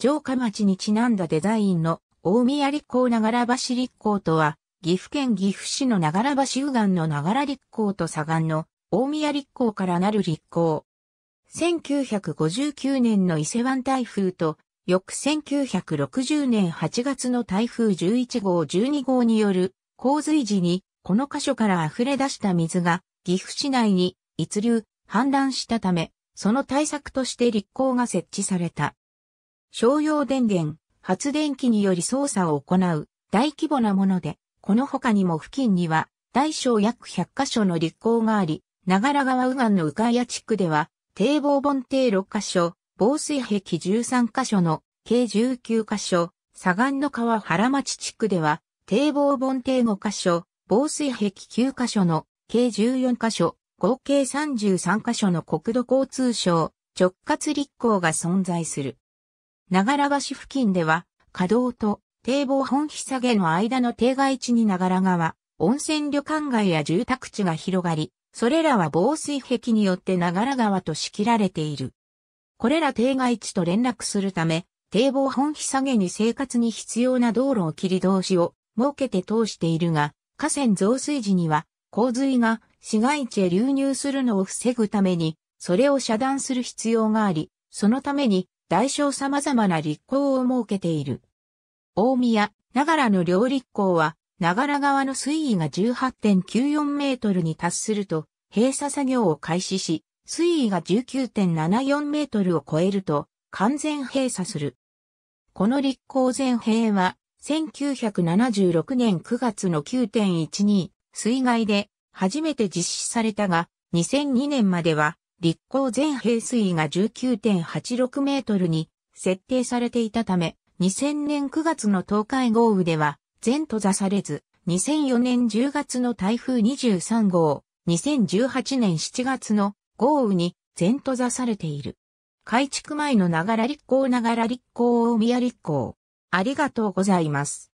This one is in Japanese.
城下町にちなんだデザインの大宮立港ながら橋立港とは、岐阜県岐阜市のながら橋右岸のながら立港と左岸の大宮立港からなる立港。1959年の伊勢湾台風と、翌1960年8月の台風11号12号による洪水時に、この箇所から溢れ出した水が岐阜市内に一流、氾濫したため、その対策として立港が設置された。商用電源、発電機により操作を行う大規模なもので、この他にも付近には大小約100カ所の立港があり、長良川右岸の鵜飼地区では、堤防本堤6カ所、防水壁13カ所の計19カ所、左岸の川原町地区では、堤防本堤5カ所、防水壁9カ所の計14カ所、合計33カ所の国土交通省直轄立港が存在する。長良橋付近では、稼働と堤防本久下げの間の堤外地に長良川、温泉旅館街や住宅地が広がり、それらは防水壁によって長良川と仕切られている。これら堤外地と連絡するため、堤防本日下げに生活に必要な道路を切り通しを設けて通しているが、河川増水時には洪水が市街地へ流入するのを防ぐために、それを遮断する必要があり、そのために大小様々な立候を設けている。大宮、長良の両立候は、長良川の水位が18.94メートルに達すると、閉鎖作業を開始し、水位が19.74メートルを超えると、完全閉鎖する。この立候全閉は、1976年9月の9.12水害で初めて実施されたが、2002年までは立候全平水位が19.86メートルに設定されていたため、2000年9月の東海豪雨では全閉ざされず、2004年10月の台風23号、2018年7月の豪雨に全閉ざされている。改築前のながら立候ながら立候大宮立候。ありがとうございます。